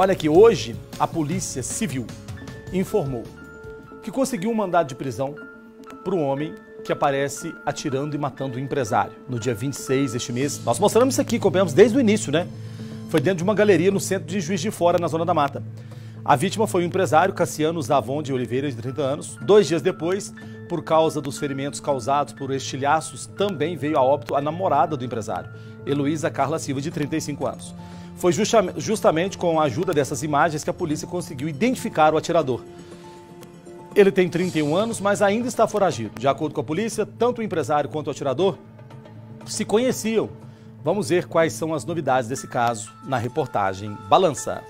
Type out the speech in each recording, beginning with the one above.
Olha aqui, hoje a Polícia Civil informou que conseguiu um mandado de prisão para o homem que aparece atirando e matando o empresário no dia 26 deste mês. Nós mostramos isso aqui, acompanhamos desde o início, né? Foi dentro de uma galeria no centro de Juiz de Fora, na Zona da Mata. A vítima foi o empresário Cassiano Zavon de Oliveira, de 30 anos. Dois dias depois, por causa dos ferimentos causados por estilhaços, também veio a óbito a namorada do empresário, Heloísa Carla Silva, de 35 anos. Foi justamente com a ajuda dessas imagens que a polícia conseguiu identificar o atirador. Ele tem 31 anos, mas ainda está foragido. De acordo com a polícia, tanto o empresário quanto o atirador se conheciam. Vamos ver quais são as novidades desse caso na reportagem Balança.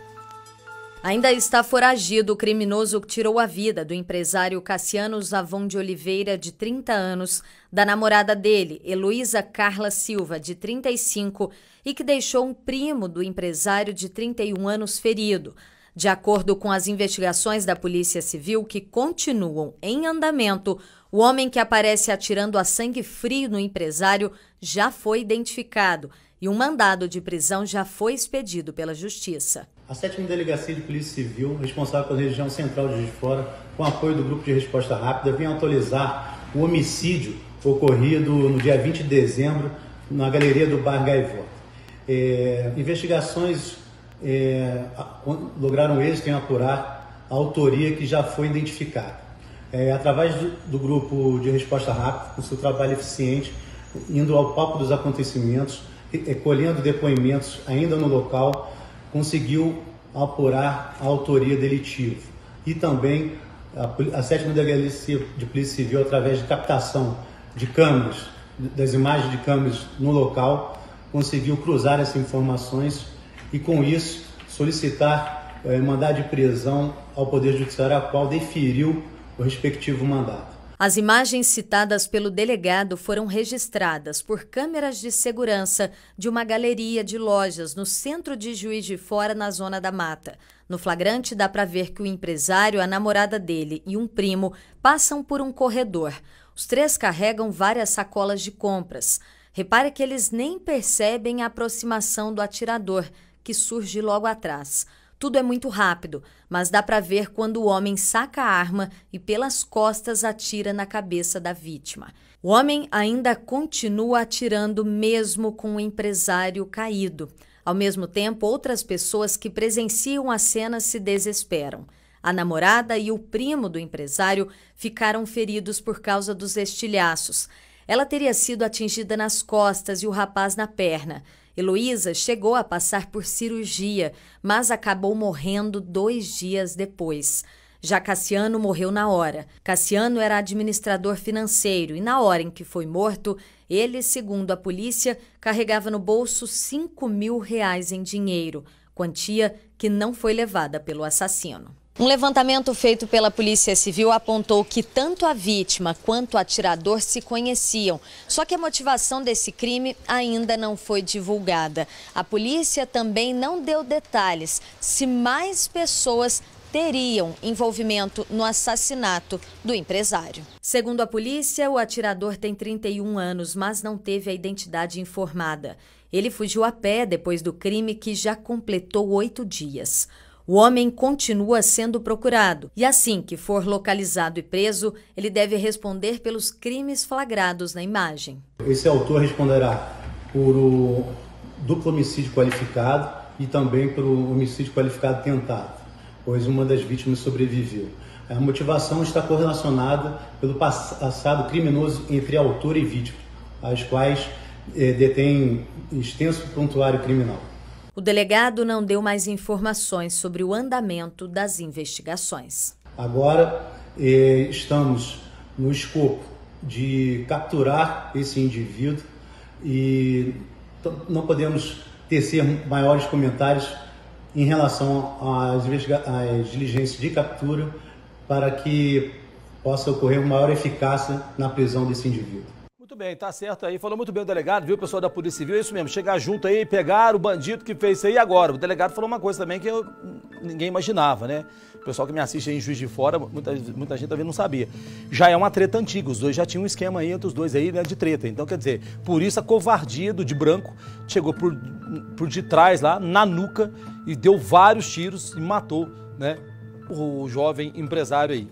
Ainda está foragido o criminoso que tirou a vida do empresário Cassiano Zavon de Oliveira, de 30 anos, da namorada dele, Heloísa Carla Silva, de 35, e que deixou um primo do empresário de 31 anos ferido. De acordo com as investigações da Polícia Civil, que continuam em andamento, o homem que aparece atirando a sangue frio no empresário já foi identificado e um mandado de prisão já foi expedido pela Justiça. A 7 Delegacia de Polícia Civil, responsável pela região central de Juiz de Fora, com apoio do Grupo de Resposta Rápida, vem atualizar o homicídio ocorrido no dia 20 de dezembro na galeria do Bar Gaivota. É, investigações é, lograram êxito em apurar a autoria que já foi identificada. É, através do, do, grupo de resposta rápida, com seu trabalho eficiente, indo ao palco dos acontecimentos, e, é, colhendo depoimentos ainda no local, conseguiu apurar a autoria delitiva. E também a, a sétima delegacia de Polícia Civil, através de captação de câmeras, das imagens de câmeras no local, conseguiu cruzar essas informações e, com isso, solicitar eh, mandado de prisão ao Poder Judiciário, a qual deferiu o respectivo mandato. As imagens citadas pelo delegado foram registradas por câmeras de segurança de uma galeria de lojas no centro de Juiz de Fora, na Zona da Mata. No flagrante dá para ver que o empresário, a namorada dele e um primo passam por um corredor. Os três carregam várias sacolas de compras. Repare que eles nem percebem a aproximação do atirador, que surge logo atrás. Tudo é muito rápido, mas dá para ver quando o homem saca a arma e pelas costas atira na cabeça da vítima. O homem ainda continua atirando mesmo com o empresário caído. Ao mesmo tempo, outras pessoas que presenciam a cena se desesperam. A namorada e o primo do empresário ficaram feridos por causa dos estilhaços. Ela teria sido atingida nas costas e o rapaz na perna. Heloísa chegou a passar por cirurgia, mas acabou morrendo dois dias depois. Já Cassiano morreu na hora. Cassiano era administrador financeiro e, na hora em que foi morto, ele, segundo a polícia, carregava no bolso 5 mil reais em dinheiro, quantia que não foi levada pelo assassino. Um levantamento feito pela Polícia Civil apontou que tanto a vítima quanto o atirador se conheciam, só que a motivação desse crime ainda não foi divulgada. A polícia também não deu detalhes se mais pessoas teriam envolvimento no assassinato do empresário. Segundo a polícia, o atirador tem 31 anos, mas não teve a identidade informada. Ele fugiu a pé depois do crime que já completou oito dias o homem continua sendo procurado e, assim que for localizado e preso, ele deve responder pelos crimes flagrados na imagem. Esse autor responderá por o duplo homicídio qualificado e também pelo homicídio qualificado tentado, pois uma das vítimas sobreviveu. A motivação está correlacionada pelo passado criminoso entre autor e vítima, as quais eh, detêm extenso prontuário criminal. O delegado não deu mais informações sobre o andamento das investigações. Agora eh, estamos no escopo de capturar esse indivíduo e não podemos tecer maiores comentários em relação às, às diligências de captura para que possa ocorrer uma maior eficácia na prisão desse indivíduo bem, tá certo aí. Falou muito bem o delegado, viu, pessoal da Polícia Civil? É isso mesmo, chegar junto aí, pegar o bandido que fez isso aí agora. O delegado falou uma coisa também que eu, ninguém imaginava, né? O pessoal que me assiste aí em Juiz de Fora, muita, muita gente também não sabia. Já é uma treta antiga, os dois já tinham um esquema aí entre os dois aí, né, de treta. Então, quer dizer, por isso a covardia do de branco chegou por, por de trás lá, na nuca, e deu vários tiros e matou, né, o jovem empresário aí.